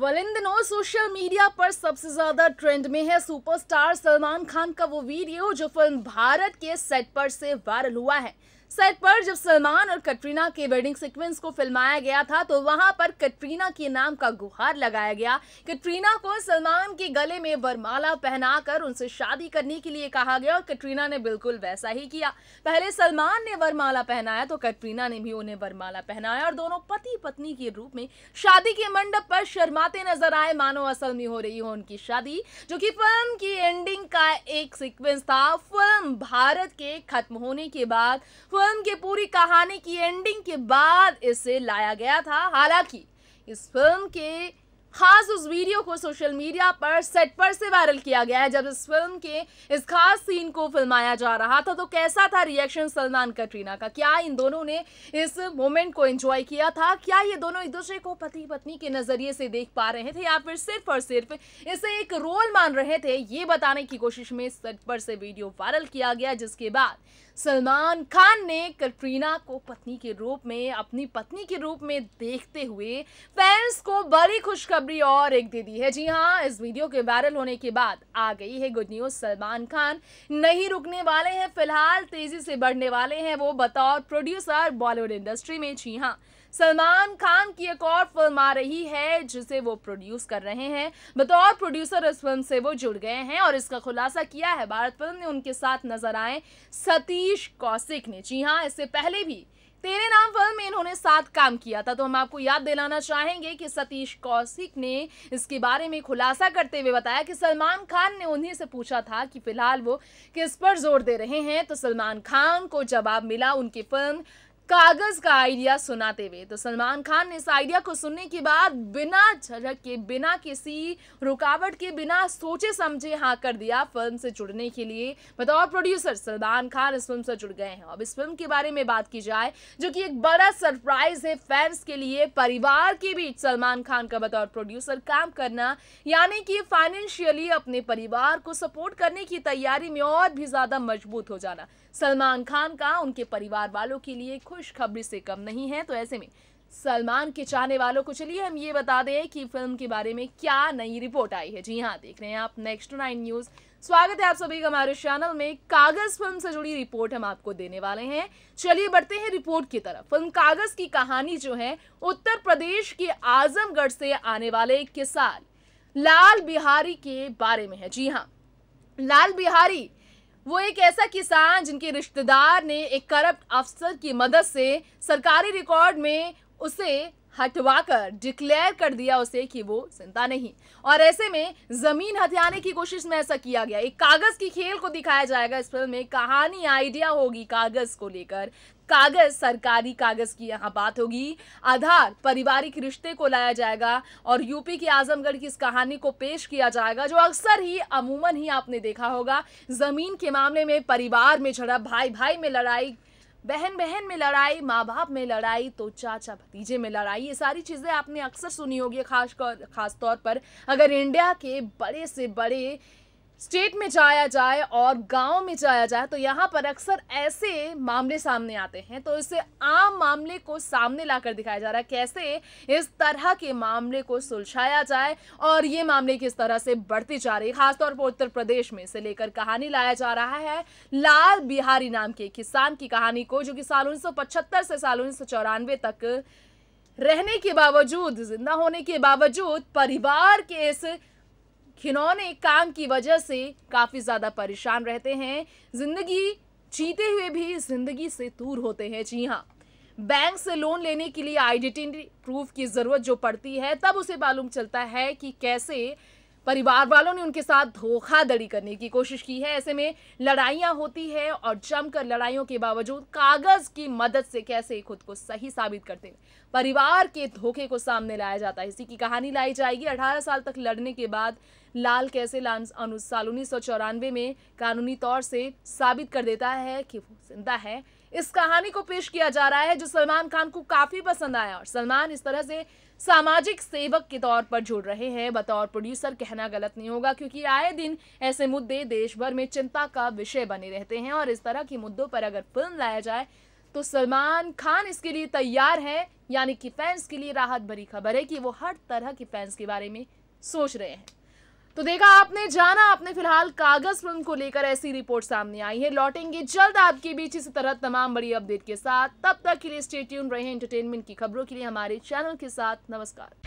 well in दिनों social media पर सबसे ज्यादा ट्रेंड में है सुपरस्टार सलमान खान का वो वीडियो जो फिल्म भारत के सेट पर से वायरल हुआ है सेट पर जब सलमान और कटरीना के वेडिंग सीक्वेंस को फिल्माया गया था तो वहां पर कटरीना के नाम का गुहार लगाया गया कटरीना को सलमान के गले में वरमाला पहनाकर उनसे शादी करने के लिए कहा गया और कटरीना ने बिल्कुल वैसा ही किया पहले सलमान ने वरमाला पहनाया तो कटरीना ने भी उन्हें वरमाला पहनाया और दोनों पति पत्नी के रूप में शादी के मंडप पर शर्माते नजर आए मानो असल में हो रही हो उनकी शादी जो की फिल्म की एंडिंग का एक सिक्वेंस था फिल्म भारत के खत्म होने के बाद फिल्म की पूरी कहानी की एंडिंग के बाद इसे लाया गया था हालांकि इस फिल्म के खास उस वीडियो को सोशल मीडिया पर सेट पर से वायरल किया गया है जब इस फिल्म के इस खास सीन को फिल्माया जा रहा था तो कैसा था रिएक्शन सलमान कटरीना का क्या इन दोनों ने इस मोमेंट को एंजॉय किया था क्या ये दोनों एक दूसरे को पति पत्नी के नज़रिए से देख पा रहे थे या फिर सिर्फ और सिर्फ इसे एक रोल मान रहे थे ये बताने की कोशिश में सेट पर से वीडियो वायरल किया गया जिसके बाद सलमान खान ने कटरीना को पत्नी के रूप में अपनी पत्नी के रूप में देखते हुए फैंस को बड़ी खुशखबरी और एक दे दी है जी हाँ इस वीडियो के वायरल होने के बाद आ गई है गुड न्यूज सलमान खान नहीं रुकने वाले हैं फिलहाल तेजी से बढ़ने वाले हैं वो बतौर प्रोड्यूसर बॉलीवुड इंडस्ट्री में जी हाँ सलमान खान की एक और फिल्म आ रही है जिसे वो प्रोड्यूस कर रहे हैं बतौर प्रोड्यूसर इस फिल्म से वो जुड़ गए हैं और इसका खुलासा किया है भारत फिल्म ने उनके साथ नजर आए सतीश कौशिक ने जी हाँ इससे पहले भी तेरे नाम फिल्म में इन्होंने साथ काम किया था तो हम आपको याद दिलाना चाहेंगे कि सतीश कौशिक ने इसके बारे में खुलासा करते हुए बताया कि सलमान खान ने उन्हीं से पूछा था कि फिलहाल वो किस पर जोर दे रहे हैं तो सलमान खान को जवाब मिला उनकी फिल्म कागज का आइडिया सुनाते हुए तो सलमान खान ने इस आइडिया को सुनने के बाद बिना झलक के बिना किसी रुकावट के बिना सोचे समझे हाँ कर दिया फिल्म से जुड़ने के लिए बतौर प्रोड्यूसर सलमान खान इस फिल्म से जुड़ गए हैं अब इस फिल्म के बारे में बात की जाए जो कि एक बड़ा सरप्राइज है फैंस के लिए परिवार के बीच सलमान खान का बतौर प्रोड्यूसर काम करना यानी कि फाइनेंशियली अपने परिवार को सपोर्ट करने की तैयारी में और भी ज़्यादा मजबूत हो जाना सलमान खान का उनके परिवार वालों के लिए खुद खुशखबरी से कम नहीं है तो ऐसे में सलमान के चाहने वालों को चलिए हम ये बता दें कि फिल्म के बारे में क्या नई रिपोर्ट आई है जी हाँ देख रहे हैं आप नेक्स्ट नाइन न्यूज़ स्वागत है आप सभी का हमारे चैनल में कागज फिल्म से जुड़ी रिपोर्ट हम आपको देने वाले हैं चलिए बढ़ते हैं रिपोर्ट की तरफ फिल्म कागज की कहानी जो है उत्तर प्रदेश के आजमगढ़ से आने वाले किसान लाल बिहारी के बारे में है जी हाँ लाल बिहारी वो एक ऐसा किसान जिनके रिश्तेदार ने एक करप्ट अफसर की मदद से सरकारी रिकॉर्ड में उसे हटवाकर डिक्लेयर कर दिया उसे कि वो चिंता नहीं और ऐसे में जमीन हथियाने की कोशिश में ऐसा किया गया एक कागज की खेल को दिखाया जाएगा इस फिल्म में कहानी आइडिया होगी कागज को लेकर कागज सरकारी कागज की यहाँ बात होगी आधार पारिवारिक रिश्ते को लाया जाएगा और यूपी के आजमगढ़ की इस कहानी को पेश किया जाएगा जो अक्सर ही अमूमन ही आपने देखा होगा जमीन के मामले में परिवार में झड़प भाई भाई में लड़ाई बहन बहन में लड़ाई माँ बाप में लड़ाई तो चाचा भतीजे में लड़ाई ये सारी चीज़ें आपने अक्सर सुनी होगी खास खास तौर पर अगर इंडिया के बड़े से बड़े स्टेट में जाया जाए और गांव में जाया जाए तो यहाँ पर अक्सर ऐसे मामले सामने आते हैं तो इसे आम मामले को सामने लाकर दिखाया जा रहा है कैसे इस तरह के मामले को सुलझाया जाए और ये मामले किस तरह से बढ़ती जा रही है खासतौर पर उत्तर प्रदेश में से लेकर कहानी लाया जा रहा है लाल बिहारी नाम के किसान की कहानी को जो कि साल उन्नीस से साल उन्नीस तक रहने के बावजूद जिंदा होने के बावजूद परिवार के इस खिलौने काम की वजह से काफ़ी ज़्यादा परेशान रहते हैं ज़िंदगी जीते हुए भी ज़िंदगी से दूर होते हैं जी हाँ बैंक से लोन लेने के लिए आइडेंटिटी प्रूफ की ज़रूरत जो पड़ती है तब उसे मालूम चलता है कि कैसे परिवार वालों ने उनके साथ धोखाधड़ी करने की कोशिश की है ऐसे में लड़ाइयाँ होती है और जमकर लड़ाइयों के बावजूद कागज़ की मदद से कैसे खुद को सही साबित करते हैं परिवार के धोखे को सामने लाया जाता है इसी की कहानी लाई जाएगी अठारह साल तक लड़ने के बाद लाल कैसे साल उन्नीस में कानूनी तौर से साबित कर देता है कि वो जिंदा है इस कहानी को पेश किया जा रहा है जो सलमान खान को काफी पसंद आया और सलमान इस तरह से सामाजिक सेवक के तौर पर जुड़ रहे हैं बतौर प्रोड्यूसर कहना गलत नहीं होगा क्योंकि आए दिन ऐसे मुद्दे देश भर में चिंता का विषय बने रहते हैं और इस तरह के मुद्दों पर अगर फिल्म लाया जाए तो सलमान खान इसके लिए तैयार है यानी कि फैंस के लिए राहत भरी खबर है कि वो हर तरह के फैंस के बारे में सोच रहे हैं तो देखा आपने जाना आपने फिलहाल कागज फिल्म को लेकर ऐसी रिपोर्ट सामने आई है लौटेंगे जल्द आपके बीच इसी तरह तमाम बड़ी अपडेट के साथ तब तक के लिए स्टेट रहे एंटरटेनमेंट की खबरों के लिए हमारे चैनल के साथ नमस्कार